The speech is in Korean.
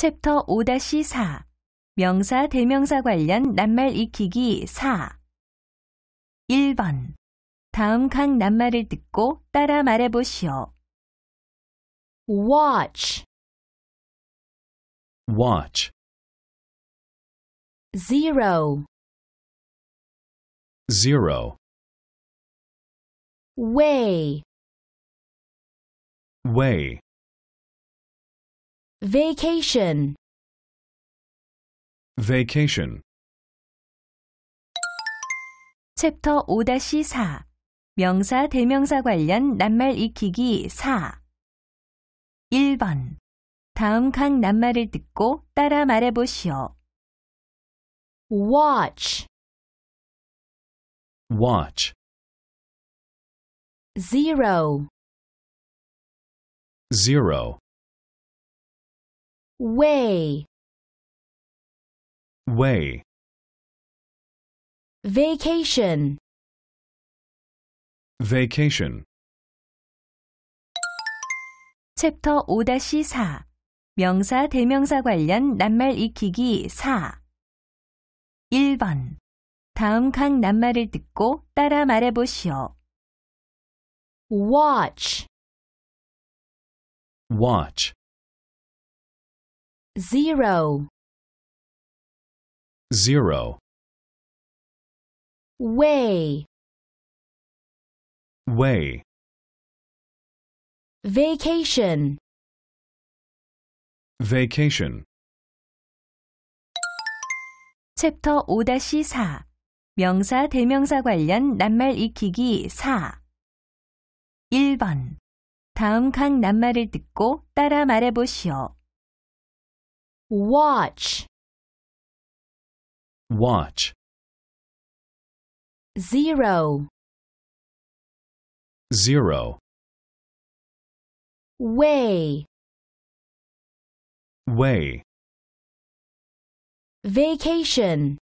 챕터 5-4 명사 대명사 관련 낱말 익히기 4 1번 다음 각 낱말을 듣고 따라 말해보시오. watch watch zero zero way way vacation vacation chapter 5-4 명사 대명사 관련 낱말 익히기 4 1번 다음 각 낱말을 듣고 따라 말해보시오. watch watch zero zero way way vacation vacation 챕터 5-4 명사 대명사 관련 낱말 익히기 4 1번 다음 각 낱말을 듣고 따라 말해보시오. watch watch zero zero way way vacation vacation 챕터 5-4 명사 대명사 관련 낱말 익히기 4 1번 다음 각 낱말을 듣고 따라 말해보시오. watch watch zero zero way way vacation